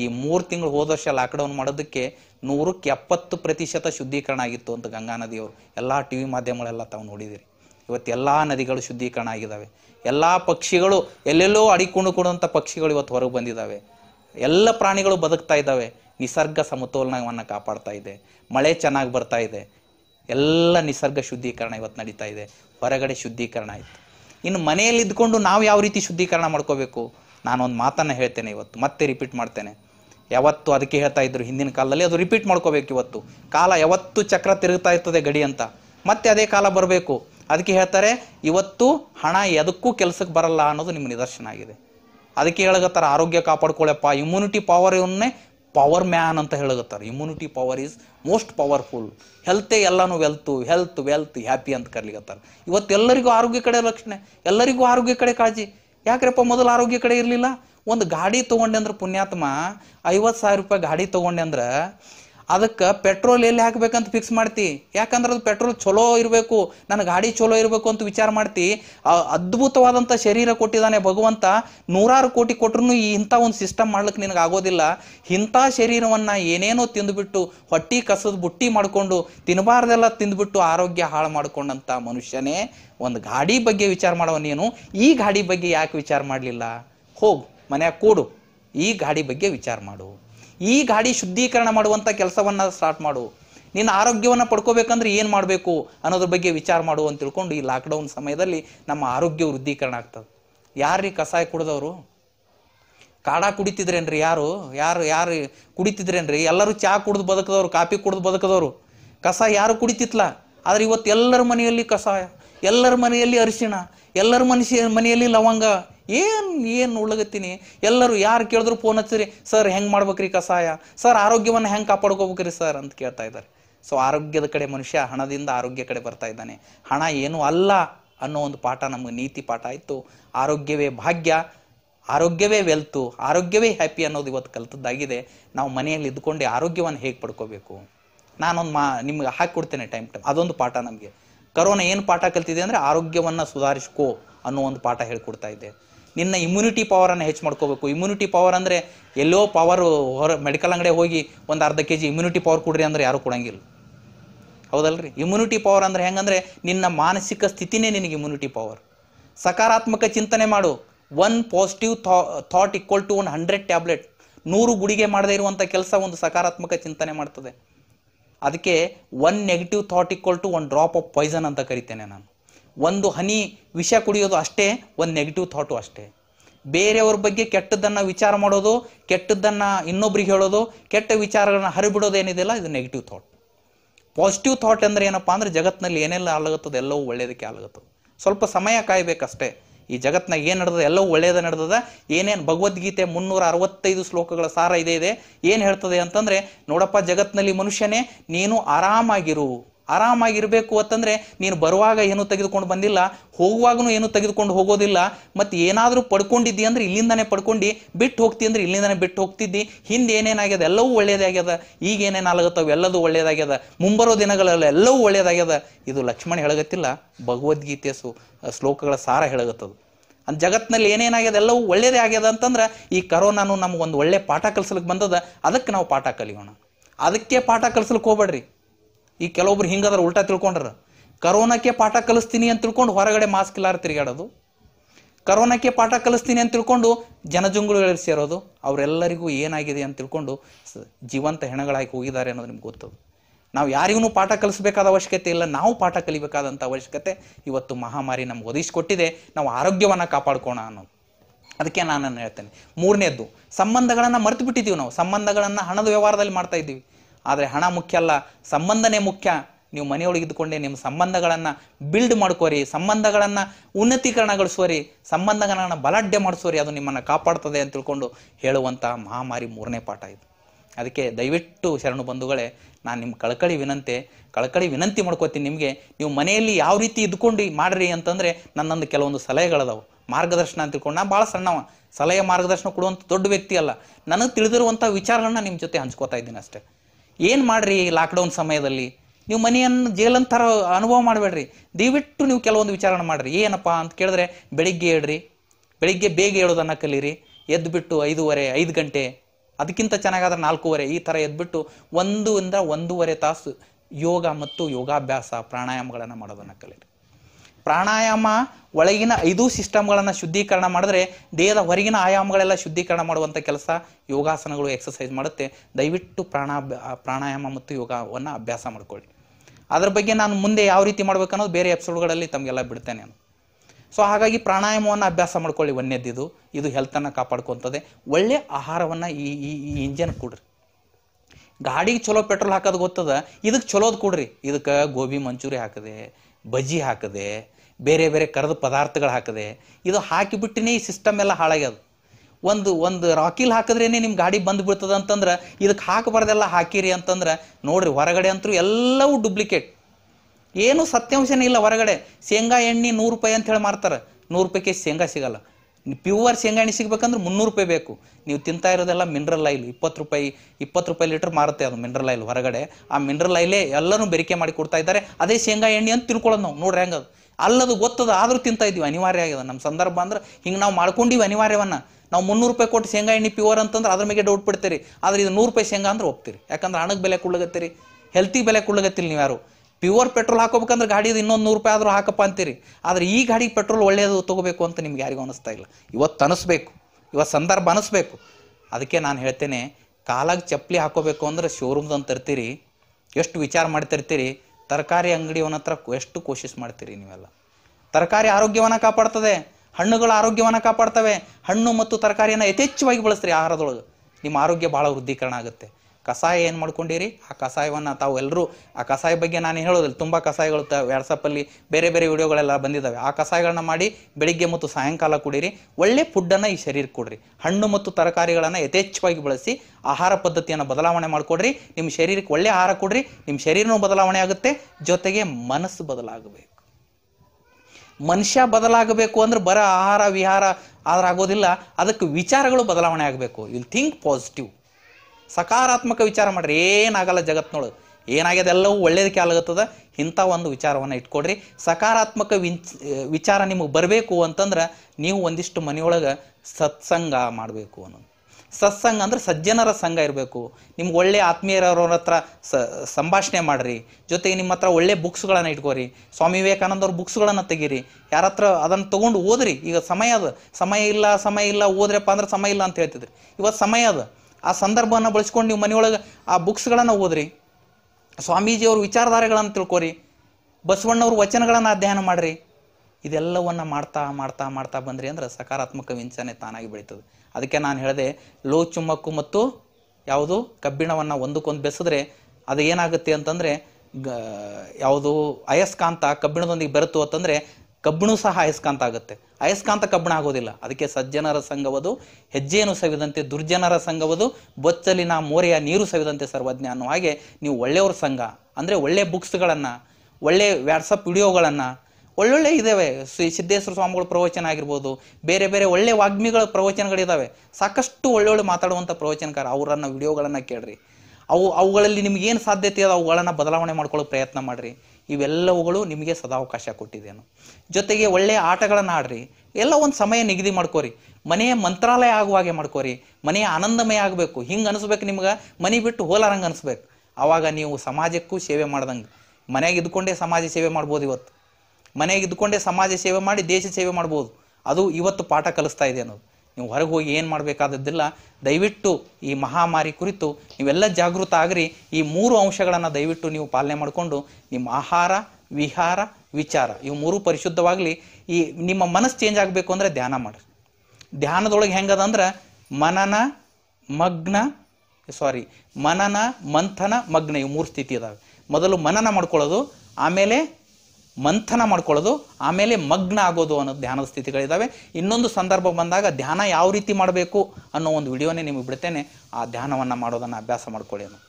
ಈ ಮೂರು ತಿಂಗಳು ಹೋದ ವರ್ಷ ಲಾಕ್ಡೌನ್ ಮಾಡೋದಕ್ಕೆ ನೂರಕ್ಕೆ ಎಪ್ಪತ್ತು ಪ್ರತಿಶತ ಶುದ್ಧೀಕರಣ ಆಗಿತ್ತು ಅಂತ ಗಂಗಾ ನದಿಯವರು ಎಲ್ಲ ಟಿ ವಿ ಮಾಧ್ಯಮಗಳೆಲ್ಲ ತಾವು ನೋಡಿದಿರಿ ಇವತ್ತು ಎಲ್ಲ ನದಿಗಳು ಶುದ್ಧೀಕರಣ ಆಗಿದ್ದಾವೆ ಎಲ್ಲ ಪಕ್ಷಿಗಳು ಎಲ್ಲೆಲ್ಲೋ ಅಡಿಕೊಂಡು ಕೊಡುವಂಥ ಪಕ್ಷಿಗಳು ಇವತ್ತು ಹೊರಗೆ ಬಂದಿದ್ದಾವೆ ಎಲ್ಲ ಪ್ರಾಣಿಗಳು ಬದುಕ್ತಾ ಇದ್ದಾವೆ ನಿಸರ್ಗ ಸಮತೋಲನವನ್ನು ಕಾಪಾಡ್ತಾ ಇದೆ ಮಳೆ ಚೆನ್ನಾಗಿ ಬರ್ತಾ ಇದೆ ಎಲ್ಲ ನಿಸರ್ಗ ಶುದ್ಧೀಕರಣ ಇವತ್ತು ನಡೀತಾ ಇದೆ ಹೊರಗಡೆ ಶುದ್ಧೀಕರಣ ಆಯಿತು ಇನ್ನು ಮನೆಯಲ್ಲಿ ಇದ್ಕೊಂಡು ನಾವು ಯಾವ ರೀತಿ ಶುದ್ಧೀಕರಣ ಮಾಡ್ಕೋಬೇಕು ನಾನೊಂದು ಮಾತನ್ನು ಹೇಳ್ತೇನೆ ಇವತ್ತು ಮತ್ತೆ ರಿಪೀಟ್ ಮಾಡ್ತೇನೆ ಯಾವತ್ತು ಅದಕ್ಕೆ ಹೇಳ್ತಾ ಇದ್ರು ಹಿಂದಿನ ಕಾಲದಲ್ಲಿ ಅದು ರಿಪೀಟ್ ಮಾಡ್ಕೋಬೇಕು ಇವತ್ತು ಕಾಲ ಯಾವತ್ತು ಚಕ್ರ ತಿರುಗ್ತಾ ಇರ್ತದೆ ಗಡಿ ಅಂತ ಮತ್ತೆ ಅದೇ ಕಾಲ ಬರಬೇಕು ಅದಕ್ಕೆ ಹೇಳ್ತಾರೆ ಇವತ್ತು ಹಣ ಎದಕ್ಕೂ ಕೆಲಸಕ್ಕೆ ಬರಲ್ಲ ಅನ್ನೋದು ನಿಮ್ಮ ನಿದರ್ಶನ ಆಗಿದೆ ಅದಕ್ಕೆ ಹೇಳಗತ್ತಾರೆ ಆರೋಗ್ಯ ಕಾಪಾಡ್ಕೊಳ್ಳಪ್ಪ ಇಮ್ಯುನಿಟಿ ಪವರ್ ಇವನ್ನೇ ಪವರ್ ಮ್ಯಾನ್ ಅಂತ ಹೇಳಗತ್ತಾರೆ immunity power is most powerful ಹೆಲ್ತೇ ಎಲ್ಲನೂ ವೆಲ್ತು ಹೆಲ್ತ್ ವೆಲ್ತ್ ಹ್ಯಾಪಿ ಅಂತ ಕರ್ಲಿಗತ್ತಾರೆ ಇವತ್ತು ಎಲ್ಲರಿಗೂ ಆರೋಗ್ಯ ಕಡೆ ಲಕ್ಷಣೆ ಎಲ್ಲರಿಗೂ ಆರೋಗ್ಯ ಕಡೆ ಕಾಳಜಿ ಯಾಕ್ರಪ್ಪ ಮೊದಲು ಆರೋಗ್ಯ ಕಡೆ ಇರಲಿಲ್ಲ ಒಂದು ಗಾಡಿ ತೊಗೊಂಡೆ ಅಂದ್ರೆ ಪುಣ್ಯಾತ್ಮ ಐವತ್ತು ಸಾವಿರ ರೂಪಾಯಿ ಗಾಡಿ ತೊಗೊಂಡೆ ಅಂದ್ರೆ ಅದಕ್ಕೆ ಪೆಟ್ರೋಲ್ ಎಲ್ಲಿ ಹಾಕ್ಬೇಕಂತ ಫಿಕ್ಸ್ ಮಾಡ್ತಿ ಯಾಕಂದ್ರೆ ಅದು ಪೆಟ್ರೋಲ್ ಚಲೋ ಇರಬೇಕು ನನ್ನ ಗಾಡಿ ಚಲೋ ಇರಬೇಕು ಅಂತ ವಿಚಾರ ಮಾಡ್ತಿ ಅದ್ಭುತವಾದಂಥ ಶರೀರ ಕೊಟ್ಟಿದ್ದಾನೆ ಭಗವಂತ ನೂರಾರು ಕೋಟಿ ಕೊಟ್ಟರು ಈ ಇಂಥ ಒಂದು ಸಿಸ್ಟಮ್ ಮಾಡ್ಲಿಕ್ಕೆ ನಿನಗೆ ಆಗೋದಿಲ್ಲ ಇಂಥ ಶರೀರವನ್ನು ಏನೇನೋ ತಿಂದುಬಿಟ್ಟು ಹೊಟ್ಟಿ ಕಸದ ಬುಟ್ಟಿ ಮಾಡಿಕೊಂಡು ತಿನ್ನಬಾರ್ದೆಲ್ಲ ತಿಂದುಬಿಟ್ಟು ಆರೋಗ್ಯ ಹಾಳು ಮಾಡಿಕೊಂಡಂಥ ಮನುಷ್ಯನೇ ಒಂದು ಗಾಡಿ ಬಗ್ಗೆ ವಿಚಾರ ಮಾಡುವ ನೀನು ಈ ಗಾಡಿ ಬಗ್ಗೆ ಯಾಕೆ ವಿಚಾರ ಮಾಡಲಿಲ್ಲ ಹೋಗು ಮನೆಯಾಗ ಕೂಡು ಈ ಗಾಡಿ ಬಗ್ಗೆ ವಿಚಾರ ಮಾಡು ಈ ಗಾಡಿ ಶುದ್ಧೀಕರಣ ಮಾಡುವಂಥ ಕೆಲಸವನ್ನು ಸ್ಟಾರ್ಟ್ ಮಾಡು ನಿನ್ನ ಆರೋಗ್ಯವನ್ನು ಪಡ್ಕೋಬೇಕಂದ್ರೆ ಏನು ಮಾಡಬೇಕು ಅನ್ನೋದ್ರ ಬಗ್ಗೆ ವಿಚಾರ ಮಾಡು ಅಂತ ತಿಳ್ಕೊಂಡು ಈ ಲಾಕ್ಡೌನ್ ಸಮಯದಲ್ಲಿ ನಮ್ಮ ಆರೋಗ್ಯ ವೃದ್ಧೀಕರಣ ಆಗ್ತದೆ ಯಾರ್ರೀ ಕಸಾಯ ಕುಡಿದವರು ಕಾಡ ಕುಡಿತಿದ್ರೇನ್ರಿ ಯಾರು ಯಾರು ಯಾರು ಕುಡಿತಿದ್ರೇನ್ರಿ ಎಲ್ಲರೂ ಚಹಾ ಕುಡಿದು ಬದುಕದವರು ಕಾಫಿ ಕುಡಿದು ಬದುಕದವರು ಕಸ ಯಾರು ಕುಡಿತಿತ್ಲ ಆದರೆ ಇವತ್ತು ಎಲ್ಲರ ಮನೆಯಲ್ಲಿ ಕಸಾಯ ಎಲ್ಲರ ಮನೆಯಲ್ಲಿ ಅರಿಶಿಣ ಎಲ್ಲರ ಮನುಷ್ಯ ಮನೆಯಲ್ಲಿ ಲವಂಗ ಏನು ಏನು ಉಳ್ಳಗತ್ತೀನಿ ಎಲ್ಲರೂ ಯಾರು ಕೇಳಿದ್ರು ಫೋನ್ ಹಚ್ಚಿರಿ ಸರ್ ಹೆಂಗೆ ಮಾಡ್ಬೇಕ್ರಿ ಕಸಾಯ ಸರ್ ಆರೋಗ್ಯವನ್ನು ಹೆಂಗೆ ಕಾಪಾಡ್ಕೋಬೇಕ್ರಿ ಸರ್ ಅಂತ ಕೇಳ್ತಾ ಇದ್ದಾರೆ ಸೊ ಆರೋಗ್ಯದ ಕಡೆ ಮನುಷ್ಯ ಹಣದಿಂದ ಆರೋಗ್ಯ ಕಡೆ ಬರ್ತಾ ಇದ್ದಾನೆ ಹಣ ಏನು ಅಲ್ಲ ಅನ್ನೋ ಒಂದು ಪಾಠ ನಮಗೆ ನೀತಿ ಪಾಠ ಆಯಿತು ಆರೋಗ್ಯವೇ ಭಾಗ್ಯ ಆರೋಗ್ಯವೇ ವೆಲ್ತು ಆರೋಗ್ಯವೇ ಹ್ಯಾಪಿ ಅನ್ನೋದು ಇವತ್ತು ಕಲ್ತದ್ದಾಗಿದೆ ನಾವು ಮನೆಯಲ್ಲಿ ಇದ್ಕೊಂಡು ಆರೋಗ್ಯವನ್ನು ಹೇಗೆ ಪಡ್ಕೋಬೇಕು ನಾನೊಂದು ಮಾ ನಿಮ್ಗೆ ಹಾಕಿಕೊಡ್ತೇನೆ ಟೈಮ್ ಟೈಮ್ ಅದೊಂದು ಪಾಠ ನಮಗೆ ಕರೋನಾ ಏನು ಪಾಠ ಕಲ್ತಿದೆ ಅಂದರೆ ಆರೋಗ್ಯವನ್ನು ಸುಧಾರಿಸ್ಕೋ ಅನ್ನೋ ಒಂದು ಪಾಠ ಹೇಳ್ಕೊಡ್ತಾ ಇದ್ದೆ ನಿನ್ನ ಇಮ್ಯುನಿಟಿ ಪವರನ್ನು ಹೆಚ್ಚು ಮಾಡ್ಕೋಬೇಕು ಇಮ್ಯುನಿಟಿ ಪವರ್ ಅಂದರೆ ಎಲ್ಲೋ ಪವರು ಹೊರ ಮೆಡಿಕಲ್ ಅಂಗಡಿ ಹೋಗಿ ಒಂದು ಅರ್ಧ ಕೆ ಜಿ ಇಮ್ಯುನಿಟಿ ಪವರ್ ಕೊಡ್ರಿ ಅಂದರೆ ಯಾರೂ ಕೊಡಂಗಿಲ್ಲ ಹೌದಲ್ರಿ ಇಮ್ಯುನಿಟಿ ಪವರ್ ಅಂದರೆ ಹೆಂಗಂದರೆ ನಿನ್ನ ಮಾನಸಿಕ ಸ್ಥಿತಿನೇ ನಿನಗೆ ಇಮ್ಯುನಿಟಿ ಪವರ್ ಸಕಾರಾತ್ಮಕ ಚಿಂತನೆ ಮಾಡು ಒನ್ ಪಾಸಿಟಿವ್ ಥಾ thought equal to one hundred tablet ನೂರು ಗುಡಿಗೆ ಮಾಡದೇ ಇರುವಂಥ ಕೆಲಸ ಒಂದು ಸಕಾರಾತ್ಮಕ ಚಿಂತನೆ ಮಾಡ್ತದೆ ಅದಕ್ಕೆ one negative thought equal to one drop of poison ಅಂತ ಕರಿತೇನೆ ನಾನು ಒಂದು ಹನಿ ವಿಷ ಕುಡಿಯೋದು ಅಷ್ಟೇ ಒಂದು ನೆಗೆಟಿವ್ ಥಾಟು ಅಷ್ಟೇ ಬೇರೆಯವ್ರ ಬಗ್ಗೆ ಕೆಟ್ಟದ್ದನ್ನು ವಿಚಾರ ಮಾಡೋದು ಕೆಟ್ಟದ್ದನ್ನು ಇನ್ನೊಬ್ರಿಗೆ ಹೇಳೋದು ಕೆಟ್ಟ ವಿಚಾರಗಳನ್ನ ಹರಿಬಿಡೋದು ಏನಿದೆಯಲ್ಲ ಇದು ನೆಗೆಟಿವ್ ಥಾಟ್ ಪಾಸಿಟಿವ್ ಥಾಟ್ ಅಂದರೆ ಏನಪ್ಪ ಅಂದರೆ ಜಗತ್ತಿನಲ್ಲಿ ಏನೆಲ್ಲ ಆಗುತ್ತದೆ ಎಲ್ಲವೂ ಒಳ್ಳೆಯದಕ್ಕೆ ಆಗುತ್ತೆ ಸ್ವಲ್ಪ ಸಮಯ ಕಾಯಬೇಕಷ್ಟೇ ಈ ಜಗತ್ತಿನಾಗ ಏನು ನಡೆದ ಎಲ್ಲವೂ ಒಳ್ಳೆಯದ ನಡೆದದ ಏನೇನು ಭಗವದ್ಗೀತೆ ಮುನ್ನೂರ ಅರವತ್ತೈದು ಶ್ಲೋಕಗಳ ಸಾರ ಇದೆ ಇದೆ ಏನು ಹೇಳ್ತದೆ ಅಂತಂದರೆ ನೋಡಪ್ಪ ಜಗತ್ತಿನಲ್ಲಿ ಮನುಷ್ಯನೇ ನೀನು ಆರಾಮಾಗಿರು ಆರಾಮಾಗಿರಬೇಕು ಅಂತಂದರೆ ನೀನು ಬರುವಾಗ ಏನು ತೆಗೆದುಕೊಂಡು ಬಂದಿಲ್ಲ ಹೋಗುವಾಗೂ ಏನು ತೆಗೆದುಕೊಂಡು ಹೋಗೋದಿಲ್ಲ ಮತ್ತು ಏನಾದರೂ ಪಡ್ಕೊಂಡಿದ್ದಿ ಅಂದ್ರೆ ಇಲ್ಲಿಂದನೇ ಪಡ್ಕೊಂಡು ಬಿಟ್ಟು ಹೋಗ್ತಿ ಅಂದ್ರೆ ಇಲ್ಲಿಂದನೇ ಬಿಟ್ಟು ಹೋಗ್ತಿದ್ದಿ ಹಿಂದೆ ಏನೇನಾಗ್ಯದ ಎಲ್ಲವೂ ಒಳ್ಳೆಯದಾಗ್ಯದ ಈಗ ಏನೇನಾಗತ್ತವೆ ಎಲ್ಲದೂ ಒಳ್ಳೆಯದಾಗ್ಯದ ಮುಂಬರೋ ದಿನಗಳಲ್ಲಿ ಎಲ್ಲವೂ ಒಳ್ಳೆಯದಾಗ್ಯದ ಇದು ಲಕ್ಷ್ಮಣ ಹೇಳಗತ್ತಿಲ್ಲ ಭಗವದ್ಗೀತೆಯ ಸು ಶ್ಲೋಕಗಳ ಸಾರ ಹೇಳಗತ್ತದು ಅಂತ ಜಗತ್ತಿನಲ್ಲಿ ಏನೇನಾಗ್ಯದ ಎಲ್ಲವೂ ಒಳ್ಳೇದೇ ಆಗ್ಯದ ಅಂತಂದ್ರೆ ಈ ಕರೋನಾನು ನಮ್ಗೊಂದು ಒಳ್ಳೆ ಪಾಠ ಕಲಿಸ್ಲಿಕ್ಕೆ ಬಂದದ ಅದಕ್ಕೆ ನಾವು ಪಾಠ ಕಲಿಯೋಣ ಅದಕ್ಕೆ ಪಾಠ ಕಲಿಸ್ಲಿಕ್ಕೆ ಹೋಗ್ಬೇಡ್ರಿ ಈ ಕೆಲವೊಬ್ರು ಹಿಂಗದ್ರ ಉಲ್ಟಾ ತಿಳ್ಕೊಂಡ್ರ ಕರೋನಾಕ್ಕೆ ಪಾಠ ಕಲಿಸ್ತೀನಿ ಅಂತ ತಿಳ್ಕೊಂಡು ಹೊರಗಡೆ ಮಾಸ್ಕ್ ಇಲ್ಲಾರ ತಿರುಗಾಡೋದು ಕರೋನಾಕ್ಕೆ ಪಾಠ ಕಲಿಸ್ತೀನಿ ಅಂತ ತಿಳ್ಕೊಂಡು ಜನಜುಂಗುಳಿಗಳಲ್ಲಿ ಸೇರೋದು ಅವರೆಲ್ಲರಿಗೂ ಏನಾಗಿದೆ ಅಂತ ತಿಳ್ಕೊಂಡು ಜೀವಂತ ಹೆಣಗಳಾಗಿ ಹೋಗಿದ್ದಾರೆ ಅನ್ನೋದು ನಿಮ್ಗೆ ಗೊತ್ತದು ನಾವು ಯಾರಿಗೂ ಪಾಠ ಕಲಿಸಬೇಕಾದ ಅವಶ್ಯಕತೆ ಇಲ್ಲ ನಾವು ಪಾಠ ಕಲಿಬೇಕಾದಂಥ ಅವಶ್ಯಕತೆ ಇವತ್ತು ಮಹಾಮಾರಿ ನಮ್ಗೆ ಒದಗಿಸಿಕೊಟ್ಟಿದೆ ನಾವು ಆರೋಗ್ಯವನ್ನು ಕಾಪಾಡ್ಕೋಣ ಅನ್ನೋದು ಅದಕ್ಕೆ ನಾನು ಹೇಳ್ತೇನೆ ಮೂರನೇದ್ದು ಸಂಬಂಧಗಳನ್ನು ಮರೆತು ಬಿಟ್ಟಿದ್ದೀವಿ ನಾವು ಸಂಬಂಧಗಳನ್ನು ಹಣದ ವ್ಯವಹಾರದಲ್ಲಿ ಮಾಡ್ತಾ ಇದ್ದೀವಿ ಆದರೆ ಹಣ ಮುಖ್ಯ ಅಲ್ಲ ಸಂಬಂಧನೇ ಮುಖ್ಯ ನೀವು ಮನೆಯೊಳಗೆ ಇದ್ದುಕೊಂಡೆ ನಿಮ್ಮ ಸಂಬಂಧಗಳನ್ನು ಬಿಲ್ಡ್ ಮಾಡ್ಕೋರಿ ಸಂಬಂಧಗಳನ್ನು ಉನ್ನತೀಕರಣಗೊಳಿಸೋರಿ ಸಂಬಂಧಗಳನ್ನು ಬಲಾಢ್ಯ ಮಾಡಿಸೋರಿ ಅದು ನಿಮ್ಮನ್ನು ಕಾಪಾಡ್ತದೆ ಅಂತ ತಿಳ್ಕೊಂಡು ಹೇಳುವಂಥ ಮಹಾಮಾರಿ ಮೂರನೇ ಪಾಠ ಇದು ಅದಕ್ಕೆ ದಯವಿಟ್ಟು ಶರಣು ಬಂಧುಗಳೇ ನಾನು ನಿಮ್ಮ ಕಳಕಳಿ ವಿನಂತೆ ಕಳಕಳಿ ವಿನಂತಿ ಮಾಡ್ಕೋತೀನಿ ನಿಮಗೆ ನೀವು ಮನೆಯಲ್ಲಿ ಯಾವ ರೀತಿ ಇದ್ಕೊಂಡು ಮಾಡ್ರಿ ಅಂತಂದರೆ ನನ್ನೊಂದು ಕೆಲವೊಂದು ಸಲಹೆಗಳದಾವು ಮಾರ್ಗದರ್ಶನ ಅಂತ ತಿಳ್ಕೊಂಡು ನಾನು ಭಾಳ ಸಣ್ಣವ ಸಲಹೆ ಮಾರ್ಗದರ್ಶನ ಕೊಡುವಂಥ ದೊಡ್ಡ ವ್ಯಕ್ತಿ ಅಲ್ಲ ನನಗೆ ತಿಳಿದಿರುವಂಥ ವಿಚಾರಗಳನ್ನ ನಿಮ್ಮ ಜೊತೆ ಹಂಚ್ಕೋತಾ ಇದ್ದೀನಿ ಅಷ್ಟೇ ಏನು ಮಾಡಿರಿ ಲಾಕ್ಡೌನ್ ಸಮಯದಲ್ಲಿ ನೀವು ಮನೆಯನ್ನು ಜೇಲಂತರ ಅನುಭವ ಮಾಡಬೇಡ್ರಿ ದಯವಿಟ್ಟು ನೀವು ಕೆಲವೊಂದು ವಿಚಾರಣೆ ಮಾಡಿರಿ ಏನಪ್ಪ ಅಂತ ಕೇಳಿದ್ರೆ ಬೆಳಿಗ್ಗೆ ಹೇಳ್ರಿ ಬೆಳಿಗ್ಗೆ ಬೇಗ ಹೇಳೋದನ್ನು ಕಲೀರಿ ಎದ್ದುಬಿಟ್ಟು ಐದುವರೆ ಐದು ಗಂಟೆ ಅದಕ್ಕಿಂತ ಚೆನ್ನಾಗಾದ್ರೆ ನಾಲ್ಕೂವರೆ ಈ ಥರ ಎದ್ಬಿಟ್ಟು ಒಂದರಿಂದ ಒಂದೂವರೆ ತಾಸು ಯೋಗ ಮತ್ತು ಯೋಗಾಭ್ಯಾಸ ಪ್ರಾಣಾಯಾಮಗಳನ್ನು ಮಾಡೋದನ್ನು ಕಲೀರಿ ಪ್ರಾಣಾಯಾಮ ಒಳಗಿನ ಐದು ಸಿಸ್ಟಮ್ಗಳನ್ನು ಶುದ್ಧೀಕರಣ ಮಾಡಿದ್ರೆ ದೇಹದ ಹೊರಗಿನ ಆಯಾಮಗಳೆಲ್ಲ ಶುದ್ಧೀಕರಣ ಮಾಡುವಂಥ ಕೆಲಸ ಯೋಗಾಸನಗಳು ಎಕ್ಸಸೈಸ್ ಮಾಡುತ್ತೆ ದಯವಿಟ್ಟು ಪ್ರಾಣ ಪ್ರಾಣಾಯಾಮ ಮತ್ತು ಯೋಗವನ್ನು ಅಭ್ಯಾಸ ಮಾಡ್ಕೊಳ್ಳಿ ಅದ್ರ ಬಗ್ಗೆ ನಾನು ಮುಂದೆ ಯಾವ ರೀತಿ ಮಾಡ್ಬೇಕು ಅನ್ನೋದು ಬೇರೆ ಎಪಿಸೋಡ್ಗಳಲ್ಲಿ ತಮಗೆಲ್ಲ ಬಿಡ್ತೇನೆ ನಾನು ಸೊ ಹಾಗಾಗಿ ಪ್ರಾಣಾಯಾಮವನ್ನು ಅಭ್ಯಾಸ ಮಾಡ್ಕೊಳ್ಳಿ ಒಂದೇದ್ದು ಇದು ಹೆಲ್ತನ್ನು ಕಾಪಾಡ್ಕೊತದೆ ಒಳ್ಳೆ ಆಹಾರವನ್ನು ಈ ಈ ಈ ಇಂಜನ್ ಕೊಡ್ರಿ ಗಾಡಿಗೆ ಚಲೋ ಪೆಟ್ರೋಲ್ ಹಾಕೋದು ಗೊತ್ತದ ಇದಕ್ಕೆ ಚಲೋದು ಕೊಡ್ರಿ ಇದಕ್ಕೆ ಗೋಬಿ ಮಂಚೂರಿ ಹಾಕದೆ ಬಜ್ಜಿ ಹಾಕದೆ ಬೇರೆ ಬೇರೆ ಕರೆದ ಪದಾರ್ಥಗಳು ಹಾಕಿದೆ ಇದು ಹಾಕಿಬಿಟ್ಟಿನೇ ಈ ಸಿಸ್ಟಮ್ ಎಲ್ಲ ಹಾಳಾಗ್ಯದ ಒಂದು ಒಂದು ರಾಕಿಲ್ ಹಾಕಿದ್ರೇ ನಿಮ್ಮ ಗಾಡಿ ಬಂದು ಬಿಡ್ತದೆ ಅಂತಂದ್ರೆ ಇದಕ್ಕೆ ಹಾಕಬಾರ್ದೆಲ್ಲ ಹಾಕಿರಿ ಅಂತಂದ್ರೆ ನೋಡ್ರಿ ಹೊರಗಡೆ ಅಂತೂ ಎಲ್ಲವೂ ಡುಪ್ಲಿಕೇಟ್ ಏನೂ ಸತ್ಯಾಂಶನೇ ಇಲ್ಲ ಹೊರಗಡೆ ಶೇಂಗಾ ಎಣ್ಣೆ ನೂರು ರೂಪಾಯಿ ಅಂತ ಹೇಳಿ ಮಾರ್ತಾರೆ ನೂರು ರೂಪಾಯಿಗೆ ಶೇಂಗಾ ಸಿಗಲ್ಲ ಪ್ಯೂವರ್ ಎಣ್ಣೆ ಸಿಗ್ಬೇಕಂದ್ರೆ ಮುನ್ನೂರು ರೂಪಾಯಿ ಬೇಕು ನೀವು ತಿಂತಾ ಇರೋದೆಲ್ಲ ಮಿನರಲ್ ಆಯಿಲ್ ಇಪ್ಪತ್ತು ರೂಪಾಯಿ ಇಪ್ಪತ್ತು ರೂಪಾಯಿ ಲೀಟರ್ ಮಾರುತ್ತೆ ಅದು ಮಿನರಲ್ ಆಯಿಲ್ ಹೊರಗಡೆ ಆ ಮಿನರಲ್ ಆಯಿಲೇ ಎಲ್ಲರೂ ಬೆರಿಕೆ ಮಾಡಿ ಕೊಡ್ತಾ ಇದ್ದಾರೆ ಅದೇ ಶೇಂಗಾ ಎಣ್ಣೆ ಅಂತ ತಿಳ್ಕೊಳ್ಳೋದು ನಾವು ನೋಡ್ರಿ ಹೆಂಗದು ಅಲ್ಲದು ಗೊತ್ತದ ಆದರೂ ತಿಂತಾ ಇದ್ದೀವಿ ಅನಿವಾರ್ಯ ಆಗಿದೆ ನಮ್ಮ ಸಂದರ್ಭ ಅಂದ್ರೆ ಹಿಂಗೆ ನಾವು ಮಾಡ್ಕೊಂಡಿವಿ ಅನಿವಾರ್ಯವನ್ನ ನಾವು ಮುನ್ನೂರು ರೂಪಾಯಿ ಕೊಟ್ಟು ಶೇಂಗಾ ಎಣ್ಣೆ ಪ್ಯೂರ್ ಅಂತಂದ್ರೆ ಅದ್ರ ಮೇಲೆ ಡೌಟ್ ಬಿಡ್ತೀರಿ ಆದ್ರೆ ಇದು ನೂರು ರೂಪಾಯಿ ಶೇಂಗಾ ಅಂದ್ರೆ ಹೋಗ್ತೀರಿ ಯಾಕಂದ್ರೆ ಹಣಕ್ಕೆ ಬೆಲೆ ಕೊಡ್ಲಗತ್ತೀರಿ ಹೆಲ್ತಿ ಬೆಲೆ ಕುಳ್ಳಗತ್ತಿಲ್ ನೀವು ಯಾರು ಪ್ಯೂರ್ ಪೆಟ್ರೋಲ್ ಹಾಕೋಬೇಕಂದ್ರೆ ಗಾಡಿದು ಇನ್ನೊಂದು ನೂರು ರೂಪಾಯಿ ಆದರೂ ಹಾಕಪ್ಪ ಅಂತೀರಿ ಆದರೆ ಈ ಗಾಡಿಗೆ ಪೆಟ್ರೋಲ್ ಒಳ್ಳೆಯದು ತೊಗೋಬೇಕು ಅಂತ ನಿಮ್ಗೆ ಯಾರಿಗೂ ಅನಿಸ್ತಾ ಇಲ್ಲ ಇವತ್ತು ಅನಿಸ್ಬೇಕು ಇವತ್ತು ಸಂದರ್ಭ ಅನಿಸ್ಬೇಕು ಅದಕ್ಕೆ ನಾನು ಹೇಳ್ತೇನೆ ಕಾಲಾಗಿ ಚಪ್ಪಲಿ ಹಾಕೋಬೇಕು ಅಂದರೆ ಅಂತ ತರ್ತೀರಿ ಎಷ್ಟು ವಿಚಾರ ಮಾಡ್ತಿರ್ತೀರಿ ತರಕಾರಿ ಅಂಗಡಿಯವನ ಹತ್ರ ಎಷ್ಟು ಕೋಶಿಸ್ ಮಾಡ್ತೀರಿ ನೀವೆಲ್ಲ ತರಕಾರಿ ಆರೋಗ್ಯವನ್ನು ಕಾಪಾಡ್ತದೆ ಹಣ್ಣುಗಳ ಆರೋಗ್ಯವನ್ನು ಕಾಪಾಡ್ತವೆ ಹಣ್ಣು ಮತ್ತು ತರಕಾರಿಯನ್ನು ಯಥೇಚ್ಛವಾಗಿ ಬಳಸ್ತೀರಿ ಆಹಾರದೊಳಗೆ ನಿಮ್ಮ ಆರೋಗ್ಯ ಭಾಳ ವೃದ್ಧೀಕರಣ ಆಗುತ್ತೆ ಕಷಾಯ ಏನು ಮಾಡ್ಕೊಂಡಿರಿ ಆ ಕಷಾಯವನ್ನು ತಾವು ಎಲ್ಲರೂ ಆ ಕಷಾಯ ಬಗ್ಗೆ ನಾನು ಹೇಳೋದಿಲ್ಲ ತುಂಬ ಕಷಾಯಗಳು ತ ವ್ಯಾಟ್ಸಪ್ಪಲ್ಲಿ ಬೇರೆ ಬೇರೆ ವಿಡಿಯೋಗಳೆಲ್ಲ ಬಂದಿದ್ದಾವೆ ಆ ಕಷಾಯಗಳನ್ನ ಮಾಡಿ ಬೆಳಿಗ್ಗೆ ಮತ್ತು ಸಾಯಂಕಾಲ ಕುಡೀರಿ ಒಳ್ಳೆ ಫುಡ್ಡನ್ನು ಈ ಶರೀರಕ್ಕೆ ಕೊಡ್ರಿ ಹಣ್ಣು ಮತ್ತು ತರಕಾರಿಗಳನ್ನು ಯಥೇಚ್ಛವಾಗಿ ಬಳಸಿ ಆಹಾರ ಪದ್ಧತಿಯನ್ನು ಬದಲಾವಣೆ ಮಾಡಿಕೊಡ್ರಿ ನಿಮ್ಮ ಶರೀರಕ್ಕೆ ಒಳ್ಳೆ ಆಹಾರ ಕೊಡ್ರಿ ನಿಮ್ಮ ಶರೀರನೂ ಬದಲಾವಣೆ ಆಗುತ್ತೆ ಜೊತೆಗೆ ಮನಸ್ಸು ಬದಲಾಗಬೇಕು ಮನುಷ್ಯ ಬದಲಾಗಬೇಕು ಅಂದ್ರೆ ಬರ ಆಹಾರ ವಿಹಾರ ಆದ್ರೆ ಆಗೋದಿಲ್ಲ ಅದಕ್ಕೆ ವಿಚಾರಗಳು ಬದಲಾವಣೆ ಆಗಬೇಕು ವಿಲ್ ಥಿಂಕ್ ಪಾಸಿಟಿವ್ ಸಕಾರಾತ್ಮಕ ವಿಚಾರ ಮಾಡ್ರಿ ಏನಾಗಲ್ಲ ಜಗತ್ತಿನೊಳಗೆ ಏನಾಗಿದೆ ಎಲ್ಲವೂ ಒಳ್ಳೇದಕ್ಕೆ ಆಗ್ಲತ್ತದ ಇಂಥ ಒಂದು ವಿಚಾರವನ್ನು ಇಟ್ಕೊಡ್ರಿ ಸಕಾರಾತ್ಮಕ ವಿಂಚ್ ವಿಚಾರ ನಿಮಗೆ ಬರಬೇಕು ಅಂತಂದ್ರೆ ನೀವು ಒಂದಿಷ್ಟು ಮನೆಯೊಳಗೆ ಸತ್ಸಂಗ ಮಾಡಬೇಕು ಅನ್ನೋದು ಸತ್ಸಂಗ ಅಂದ್ರೆ ಸಜ್ಜನರ ಸಂಘ ಇರಬೇಕು ನಿಮ್ಗೆ ಒಳ್ಳೆ ಆತ್ಮೀಯರವ್ರ ಹತ್ರ ಸ ಸಂಭಾಷಣೆ ಮಾಡಿರಿ ಜೊತೆಗೆ ನಿಮ್ಮ ಹತ್ರ ಒಳ್ಳೆ ಬುಕ್ಸ್ಗಳನ್ನು ಇಟ್ಕೋರಿ ಸ್ವಾಮಿ ವಿವೇಕಾನಂದವ್ರ ಬುಕ್ಸ್ಗಳನ್ನು ತೆಗೀರಿ ಯಾರ ಹತ್ರ ಅದನ್ನು ತೊಗೊಂಡು ಓದ್ರಿ ಈಗ ಸಮಯ ಅದು ಸಮಯ ಇಲ್ಲ ಸಮಯ ಇಲ್ಲ ಓದ್ರಪ್ಪ ಅಂದ್ರೆ ಸಮಯ ಇಲ್ಲ ಅಂತ ಹೇಳ್ತಿದ್ರಿ ಇವತ್ತು ಸಮಯ ಅದು ಆ ಸಂದರ್ಭವನ್ನು ಬಳಸ್ಕೊಂಡು ನೀವು ಮನೆಯೊಳಗೆ ಆ ಬುಕ್ಸ್ಗಳನ್ನು ಓದ್ರಿ ಸ್ವಾಮೀಜಿಯವ್ರ ವಿಚಾರಧಾರೆಗಳನ್ನು ತಿಳ್ಕೊರಿ ಬಸವಣ್ಣವ್ರ ವಚನಗಳನ್ನು ಅಧ್ಯಯನ ಮಾಡಿರಿ ಇದೆಲ್ಲವನ್ನು ಮಾಡ್ತಾ ಮಾಡ್ತಾ ಮಾಡ್ತಾ ಬಂದ್ರಿ ಅಂದ್ರೆ ಸಕಾರಾತ್ಮಕ ವಿಂಚನೆ ತಾನಾಗಿ ಬೆಳೀತದೆ ಅದಕ್ಕೆ ನಾನು ಹೇಳಿದೆ ಲೋ ಚುಮ್ಮಕ್ಕು ಮತ್ತು ಯಾವುದು ಕಬ್ಬಿಣವನ್ನು ಒಂದಕ್ಕೊಂದು ಬೆಸೆದ್ರೆ ಅದು ಏನಾಗುತ್ತೆ ಅಂತಂದರೆ ಗ ಯಾವುದು ಅಯಸ್ಕಾಂತ ಕಬ್ಬಿಣದೊಂದಿಗೆ ಬೆರೆತು ಅಂತಂದರೆ ಕಬ್ಬಣ ಸಹ ಅಯಸ್ಕಾಂತ ಆಗುತ್ತೆ ಅಯಸ್ಕಾಂತ ಕಬ್ಬಣ ಆಗೋದಿಲ್ಲ ಅದಕ್ಕೆ ಸಜ್ಜನರ ಸಂಘವದು ಹೆಜ್ಜೆಯನ್ನು ಸವಿದಂತೆ ದುರ್ಜನರ ಸಂಘವದು ಬೊಚ್ಚಲಿನ ಮೋರೆಯ ನೀರು ಸವಿದಂತೆ ಸರ್ವಜ್ಞ ಅನ್ನೋ ಹಾಗೆ ನೀವು ಒಳ್ಳೆಯವ್ರ ಸಂಘ ಅಂದರೆ ಒಳ್ಳೆ ಬುಕ್ಸ್ಗಳನ್ನು ಒಳ್ಳೆ ವ್ಯಾಟ್ಸಪ್ ವಿಡಿಯೋಗಳನ್ನು ಒಳ್ಳೊಳ್ಳೆ ಇದ್ದಾವೆ ಶ್ರೀ ಸಿದ್ದೇಶ್ವರ ಸ್ವಾಮಿಗಳ ಪ್ರವಚನ ಆಗಿರ್ಬೋದು ಬೇರೆ ಬೇರೆ ಒಳ್ಳೆ ವಾಗ್ಮಿಗಳ ಪ್ರವಚನಗಳಿದ್ದಾವೆ ಸಾಕಷ್ಟು ಒಳ್ಳೊಳ್ಳೆ ಮಾತಾಡುವಂಥ ಪ್ರವಚನಕಾರ ಅವರನ್ನು ವಿಡಿಯೋಗಳನ್ನು ಕೇಳ್ರಿ ಅವು ಅವುಗಳಲ್ಲಿ ನಿಮ್ಗೇನು ಸಾಧ್ಯತೆ ಅದು ಅವುಗಳನ್ನು ಬದಲಾವಣೆ ಮಾಡ್ಕೊಳ್ಳೋ ಪ್ರಯತ್ನ ಮಾಡಿರಿ ಇವೆಲ್ಲವುಗಳು ನಿಮಗೆ ಸದಾವಕಾಶ ಕೊಟ್ಟಿದ್ದೇನು ಜೊತೆಗೆ ಒಳ್ಳೆಯ ಆಟಗಳನ್ನು ಆಡ್ರಿ ಎಲ್ಲ ಒಂದು ಸಮಯ ನಿಗದಿ ಮಾಡ್ಕೋರಿ ಮನೆಯ ಮಂತ್ರಾಲಯ ಆಗುವ ಹಾಗೆ ಮಾಡ್ಕೋರಿ ಮನೆಯ ಆನಂದಮಯ ಆಗಬೇಕು ಹಿಂಗೆ ಅನಿಸ್ಬೇಕು ನಿಮ್ಗೆ ಮನೆ ಬಿಟ್ಟು ಹೋಲಾರಂಗೆ ಅನಿಸ್ಬೇಕು ಆವಾಗ ನೀವು ಸಮಾಜಕ್ಕೂ ಸೇವೆ ಮಾಡ್ದಂಗೆ ಮನೆಗೆ ಇದ್ಕೊಂಡೇ ಸಮಾಜ ಸೇವೆ ಮಾಡ್ಬೋದು ಇವತ್ತು ಮನೆಗೆ ಇದ್ಕೊಂಡೇ ಸಮಾಜ ಸೇವೆ ಮಾಡಿ ದೇಶ ಸೇವೆ ಮಾಡ್ಬೋದು ಅದು ಇವತ್ತು ಪಾಠ ಕಲಿಸ್ತಾ ಇದೆ ಅನ್ನೋದು ನೀವು ಹೊರಗೆ ಹೋಗಿ ಏನು ಮಾಡಬೇಕಾದದ್ದಿಲ್ಲ ದಯವಿಟ್ಟು ಈ ಮಹಾಮಾರಿ ಕುರಿತು ನೀವೆಲ್ಲ ಜಾಗೃತ ಆಗ್ರಿ ಈ ಮೂರು ಅಂಶಗಳನ್ನು ದಯವಿಟ್ಟು ನೀವು ಪಾಲನೆ ಮಾಡಿಕೊಂಡು ನಿಮ್ಮ ಆಹಾರ ವಿಹಾರ ವಿಚಾರ ಇವು ಮೂರು ಪರಿಶುದ್ಧವಾಗಲಿ ಈ ನಿಮ್ಮ ಮನಸ್ಸು ಚೇಂಜ್ ಆಗಬೇಕು ಅಂದರೆ ಧ್ಯಾನ ಮಾಡಿ ಧ್ಯಾನದೊಳಗೆ ಹೆಂಗದ ಅಂದ್ರೆ ಮನನ ಮಗ್ನ ಸಾರಿ ಮನನ ಮಂಥನ ಮಗ್ನ ಇವು ಮೂರು ಸ್ಥಿತಿ ಇದಾವೆ ಮೊದಲು ಮನನ ಮಾಡ್ಕೊಳ್ಳೋದು ಆಮೇಲೆ ಮಂಥನ ಮಾಡ್ಕೊಳ್ಳೋದು ಆಮೇಲೆ ಮಗ್ನ ಆಗೋದು ಅನ್ನೋ ಧ್ಯಾನದ ಸ್ಥಿತಿಗಳಿದ್ದಾವೆ ಇನ್ನೊಂದು ಸಂದರ್ಭ ಬಂದಾಗ ಧ್ಯಾನ ಯಾವ ರೀತಿ ಮಾಡಬೇಕು ಅನ್ನೋ ಒಂದು ವಿಡಿಯೋನೇ ನಿಮಗೆ ಬಿಡ್ತೇನೆ ಆ ಧ್ಯಾನವನ್ನು ಮಾಡೋದನ್ನು ಅಭ್ಯಾಸ ಮಾಡ್ಕೊಳ್ಳಿ ಅನ್ನೋ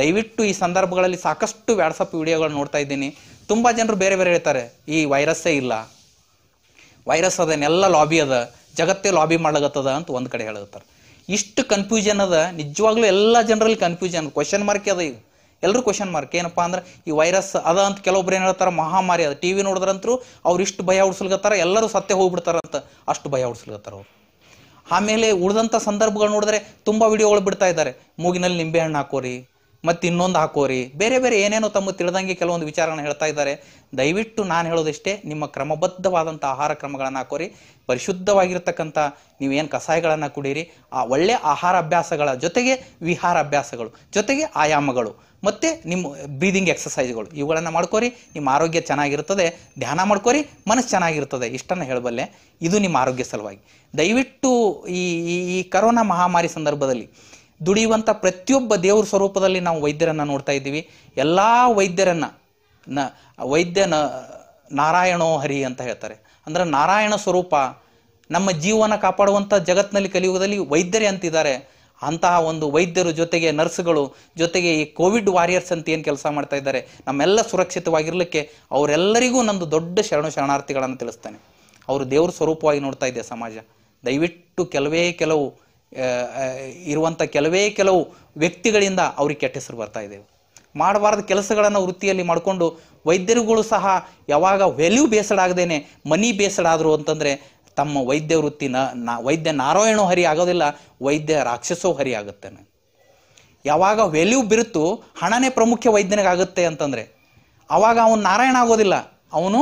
ದಯವಿಟ್ಟು ಈ ಸಂದರ್ಭಗಳಲ್ಲಿ ಸಾಕಷ್ಟು ವ್ಯಾಟ್ಸಪ್ ವಿಡಿಯೋಗಳು ನೋಡ್ತಾ ಇದ್ದೀನಿ ತುಂಬ ಜನರು ಬೇರೆ ಬೇರೆ ಹೇಳ್ತಾರೆ ಈ ವೈರಸ್ಸೇ ಇಲ್ಲ ವೈರಸ್ ಅದನ್ನೆಲ್ಲ ಲಾಬಿ ಅದ ಜಗತ್ತೇ ಲಾಬಿ ಮಾಡ್ಲಾಗತ್ತದ ಅಂತ ಒಂದು ಕಡೆ ಹೇಳುತ್ತಾರೆ ಇಷ್ಟು ಕನ್ಫ್ಯೂಷನ್ ಅದ ನಿಜವಾಗ್ಲೂ ಎಲ್ಲ ಜನರಲ್ಲಿ ಕನ್ಫ್ಯೂಷನ್ ಕ್ವಶನ್ ಮಾರ್ಕ್ ಅದ ಈಗ ಎಲ್ಲರೂ ಕ್ವಶನ್ ಮಾರ್ಕ್ ಏನಪ್ಪ ಅಂದ್ರೆ ಈ ವೈರಸ್ ಅದ ಅಂತ ಕೆಲವೊಬ್ರು ಏನು ಹೇಳ್ತಾರೆ ಮಹಾಮಾರಿ ಅದ ಟಿವಿ ವಿ ಅವ್ರು ಇಷ್ಟು ಭಯ ಉಡ್ಸಲ್ಗತ್ತಾರ ಎಲ್ಲರೂ ಸತ್ಯ ಹೋಗ್ಬಿಡ್ತಾರಂತ ಅಷ್ಟು ಭಯ ಉಡ್ಸಲ್ಗತ್ತಾರ ಅವರು ಆಮೇಲೆ ಉಳಿದಂಥ ಸಂದರ್ಭಗಳು ನೋಡಿದ್ರೆ ತುಂಬ ವಿಡಿಯೋಗಳು ಬಿಡ್ತಾ ಇದ್ದಾರೆ ಮೂಗಿನಲ್ಲಿ ನಿಂಬೆಹಣ್ಣು ಹಾಕೋರಿ ಮತ್ತು ಇನ್ನೊಂದು ಹಾಕೋರಿ ಬೇರೆ ಬೇರೆ ಏನೇನೋ ತಮ್ಮ ತಿಳಿದಂಗೆ ಕೆಲವೊಂದು ವಿಚಾರಗಳನ್ನ ಹೇಳ್ತಾ ಇದ್ದಾರೆ ದಯವಿಟ್ಟು ನಾನು ಹೇಳೋದಿಷ್ಟೇ ನಿಮ್ಮ ಕ್ರಮಬದ್ಧವಾದಂಥ ಆಹಾರ ಕ್ರಮಗಳನ್ನು ಹಾಕೋರಿ ಪರಿಶುದ್ಧವಾಗಿರ್ತಕ್ಕಂಥ ನೀವೇನು ಕಷಾಯಗಳನ್ನು ಕುಡೀರಿ ಆ ಒಳ್ಳೆಯ ಆಹಾರ ಅಭ್ಯಾಸಗಳ ಜೊತೆಗೆ ವಿಹಾರ ಅಭ್ಯಾಸಗಳು ಜೊತೆಗೆ ಆಯಾಮಗಳು ಮತ್ತು ನಿಮ್ಮ ಬ್ರೀದಿಂಗ್ ಎಕ್ಸಸೈಸ್ಗಳು ಇವುಗಳನ್ನು ಮಾಡ್ಕೊರಿ ನಿಮ್ಮ ಆರೋಗ್ಯ ಚೆನ್ನಾಗಿರ್ತದೆ ಧ್ಯಾನ ಮಾಡ್ಕೊರಿ ಮನಸ್ಸು ಚೆನ್ನಾಗಿರ್ತದೆ ಇಷ್ಟನ್ನು ಹೇಳಬಲ್ಲೆ ಇದು ನಿಮ್ಮ ಆರೋಗ್ಯ ಸಲುವಾಗಿ ದಯವಿಟ್ಟು ಈ ಈ ಕರೋನಾ ಮಹಾಮಾರಿ ಸಂದರ್ಭದಲ್ಲಿ ದುಡಿಯುವಂಥ ಪ್ರತಿಯೊಬ್ಬ ದೇವ್ರ ಸ್ವರೂಪದಲ್ಲಿ ನಾವು ವೈದ್ಯರನ್ನು ನೋಡ್ತಾ ಇದ್ದೀವಿ ಎಲ್ಲ ವೈದ್ಯರನ್ನು ನ ವೈದ್ಯ ನಾರಾಯಣೋ ಹರಿ ಅಂತ ಹೇಳ್ತಾರೆ ಅಂದ್ರೆ ನಾರಾಯಣ ಸ್ವರೂಪ ನಮ್ಮ ಜೀವನ ಕಾಪಾಡುವಂಥ ಜಗತ್ತಿನಲ್ಲಿ ಕಲಿಯುವುದಲ್ಲಿ ವೈದ್ಯರೇ ಅಂತಿದ್ದಾರೆ ಅಂತಹ ಒಂದು ವೈದ್ಯರು ಜೊತೆಗೆ ನರ್ಸ್ಗಳು ಜೊತೆಗೆ ಈ ಕೋವಿಡ್ ವಾರಿಯರ್ಸ್ ಅಂತ ಏನು ಕೆಲಸ ಮಾಡ್ತಾ ಇದ್ದಾರೆ ನಮ್ಮೆಲ್ಲ ಸುರಕ್ಷಿತವಾಗಿರ್ಲಿಕ್ಕೆ ಅವರೆಲ್ಲರಿಗೂ ನಂದು ದೊಡ್ಡ ಶರಣು ಶರಣಾರ್ಥಿಗಳನ್ನು ತಿಳಿಸ್ತಾನೆ ಅವರು ದೇವ್ರ ಸ್ವರೂಪವಾಗಿ ನೋಡ್ತಾ ಇದೆ ಸಮಾಜ ದಯವಿಟ್ಟು ಕೆಲವೇ ಕೆಲವು ಇರುವಂಥ ಕೆಲವೇ ಕೆಲವು ವ್ಯಕ್ತಿಗಳಿಂದ ಅವ್ರಿಗೆ ಕೆಟ್ಟ ಹೆಸರು ಬರ್ತಾ ಇದೆ ಮಾಡಬಾರ್ದ ಕೆಲಸಗಳನ್ನು ವೃತ್ತಿಯಲ್ಲಿ ಮಾಡಿಕೊಂಡು ವೈದ್ಯರುಗಳು ಸಹ ಯಾವಾಗ ವ್ಯಾಲ್ಯೂ ಆಗದೇನೆ ಮನಿ ಆದರು ಅಂತಂದರೆ ತಮ್ಮ ವೈದ್ಯ ವೃತ್ತಿ ನಾ ವೈದ್ಯ ನಾರಾಯಣೋ ಹರಿ ಆಗೋದಿಲ್ಲ ವೈದ್ಯ ರಾಕ್ಷಸೋ ಹರಿ ಆಗುತ್ತಾನೆ ಯಾವಾಗ ವ್ಯಾಲ್ಯೂ ಬಿರುತ್ತು ಹಣನೇ ಪ್ರಮುಖ ವೈದ್ಯನಿಗಾಗುತ್ತೆ ಅಂತಂದರೆ ಆವಾಗ ಅವನು ನಾರಾಯಣ ಆಗೋದಿಲ್ಲ ಅವನು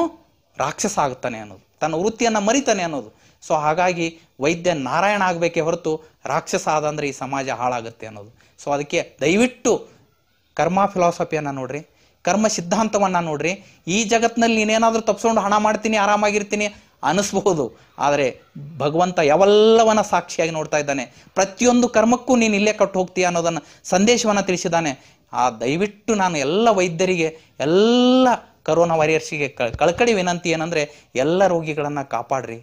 ರಾಕ್ಷಸ ಆಗುತ್ತಾನೆ ಅನ್ನೋದು ತನ್ನ ವೃತ್ತಿಯನ್ನು ಮರಿತಾನೆ ಅನ್ನೋದು ಸೊ ಹಾಗಾಗಿ ವೈದ್ಯ ನಾರಾಯಣ ಆಗಬೇಕೇ ಹೊರತು ರಾಕ್ಷಸ ಆದಂದರೆ ಈ ಸಮಾಜ ಹಾಳಾಗುತ್ತೆ ಅನ್ನೋದು ಸೊ ಅದಕ್ಕೆ ದಯವಿಟ್ಟು ಕರ್ಮ ಫಿಲಾಸಫಿಯನ್ನು ನೋಡ್ರಿ ಕರ್ಮ ಸಿದ್ಧಾಂತವನ್ನು ನೋಡ್ರಿ ಈ ಜಗತ್ತಿನಲ್ಲಿ ನೀನೇನಾದರೂ ತಪ್ಸ್ಕೊಂಡು ಹಣ ಮಾಡ್ತೀನಿ ಆರಾಮಾಗಿರ್ತೀನಿ ಅನಿಸ್ಬಹುದು ಆದರೆ ಭಗವಂತ ಯಾವೆಲ್ಲವನ್ನ ಸಾಕ್ಷಿಯಾಗಿ ನೋಡ್ತಾ ಇದ್ದಾನೆ ಪ್ರತಿಯೊಂದು ಕರ್ಮಕ್ಕೂ ನೀನು ಇಲ್ಲೇ ಕಟ್ಟು ಹೋಗ್ತೀಯ ಅನ್ನೋದನ್ನು ಸಂದೇಶವನ್ನು ತಿಳಿಸಿದ್ದಾನೆ ಆ ದಯವಿಟ್ಟು ನಾನು ಎಲ್ಲ ವೈದ್ಯರಿಗೆ ಎಲ್ಲ ಕರೋನಾ ವಾರಿಯರ್ಸಿಗೆ ಕಳಕಡಿ ವಿನಂತಿ ಏನಂದರೆ ಎಲ್ಲ ರೋಗಿಗಳನ್ನು ಕಾಪಾಡ್ರಿ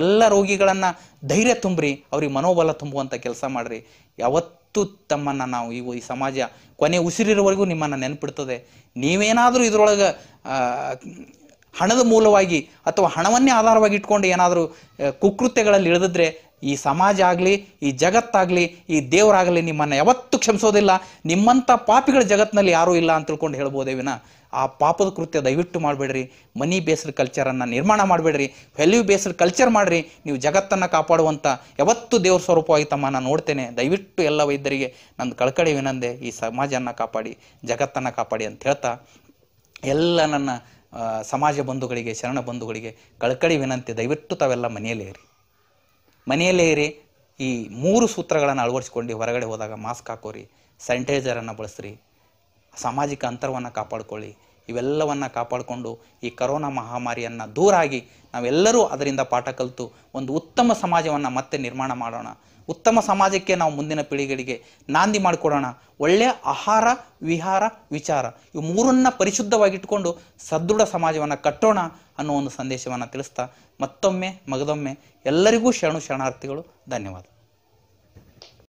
ಎಲ್ಲ ರೋಗಿಗಳನ್ನು ಧೈರ್ಯ ತುಂಬ್ರಿ ಅವ್ರಿಗೆ ಮನೋಬಲ ತುಂಬುವಂಥ ಕೆಲಸ ಮಾಡಿರಿ ಯಾವತ್ತೂ ತಮ್ಮನ್ನು ನಾವು ಇವು ಈ ಸಮಾಜ ಕೊನೆ ಉಸಿರಿರೋವರೆಗೂ ನಿಮ್ಮನ್ನು ನೆನಪಿಡ್ತದೆ ನೀವೇನಾದರೂ ಇದರೊಳಗೆ ಹಣದ ಮೂಲವಾಗಿ ಅಥವಾ ಹಣವನ್ನೇ ಆಧಾರವಾಗಿ ಇಟ್ಕೊಂಡು ಏನಾದರೂ ಕುಕೃತ್ಯಗಳಲ್ಲಿ ಇಳಿದಿದ್ರೆ ಈ ಸಮಾಜ ಆಗಲಿ ಈ ಜಗತ್ತಾಗಲಿ ಈ ದೇವರಾಗಲಿ ನಿಮ್ಮನ್ನು ಯಾವತ್ತೂ ಕ್ಷಮಿಸೋದಿಲ್ಲ ನಿಮ್ಮಂಥ ಪಾಪಿಗಳ ಜಗತ್ತಿನಲ್ಲಿ ಯಾರೂ ಇಲ್ಲ ಅಂತ ತಿಳ್ಕೊಂಡು ಹೇಳ್ಬೋದೇ ವಿನ ಆ ಪಾಪದ ಕೃತ್ಯ ದಯವಿಟ್ಟು ಮಾಡಬೇಡ್ರಿ ಮನಿ ಬೇಸ್ಡ್ ಕಲ್ಚರನ್ನು ನಿರ್ಮಾಣ ಮಾಡಬೇಡ್ರಿ ವ್ಯಾಲ್ಯೂ ಬೇಸ್ಡ್ ಕಲ್ಚರ್ ಮಾಡಿರಿ ನೀವು ಜಗತ್ತನ್ನು ಕಾಪಾಡುವಂಥ ಯಾವತ್ತು ದೇವ್ರ ಸ್ವರೂಪವಾಗಿ ತಮ್ಮ ನಾನು ನೋಡ್ತೇನೆ ದಯವಿಟ್ಟು ಎಲ್ಲ ವೈದ್ಯರಿಗೆ ನನ್ನ ಕಳ್ಕಡೆ ವಿನಂದೆ ಈ ಸಮಾಜವನ್ನು ಕಾಪಾಡಿ ಜಗತ್ತನ್ನು ಕಾಪಾಡಿ ಅಂತ ಹೇಳ್ತಾ ಎಲ್ಲ ನನ್ನ ಸಮಾಜ ಬಂಧುಗಳಿಗೆ ಶರಣ ಬಂಧುಗಳಿಗೆ ಕಳ್ಕಡಿ ವಿನಂತಿ ದಯವಿಟ್ಟು ತಾವೆಲ್ಲ ಮನೆಯಲ್ಲೇ ಇರಿ ಮನೆಯಲ್ಲೇ ಇರಿ ಈ ಮೂರು ಸೂತ್ರಗಳನ್ನು ಅಳವಡಿಸ್ಕೊಂಡು ಹೊರಗಡೆ ಹೋದಾಗ ಮಾಸ್ಕ್ ಹಾಕೋರಿ ಸ್ಯಾನಿಟೈಸರನ್ನು ಬಳಸ್ರಿ ಸಾಮಾಜಿಕ ಅಂತರವನ್ನು ಕಾಪಾಡಿಕೊಳ್ಳಿ ಇವೆಲ್ಲವನ್ನು ಕಾಪಾಡಿಕೊಂಡು ಈ ಕರೋನಾ ಮಹಾಮಾರಿಯನ್ನು ದೂರಾಗಿ ನಾವೆಲ್ಲರೂ ಅದರಿಂದ ಪಾಠ ಕಲಿತು ಒಂದು ಉತ್ತಮ ಸಮಾಜವನ್ನು ಮತ್ತೆ ನಿರ್ಮಾಣ ಮಾಡೋಣ ಉತ್ತಮ ಸಮಾಜಕ್ಕೆ ನಾವು ಮುಂದಿನ ಪೀಳಿಗೆಗಳಿಗೆ ನಾಂದಿ ಮಾಡಿಕೊಡೋಣ ಒಳ್ಳೆಯ ಆಹಾರ ವಿಹಾರ ವಿಚಾರ ಇವು ಮೂರನ್ನು ಪರಿಶುದ್ಧವಾಗಿಟ್ಟುಕೊಂಡು ಸದೃಢ ಸಮಾಜವನ್ನು ಕಟ್ಟೋಣ ಅನ್ನೋ ಒಂದು ಸಂದೇಶವನ್ನು ತಿಳಿಸ್ತಾ ಮತ್ತೊಮ್ಮೆ ಮಗದೊಮ್ಮೆ ಎಲ್ಲರಿಗೂ ಶರಣು ಶರಣಾರ್ಥಿಗಳು ಧನ್ಯವಾದ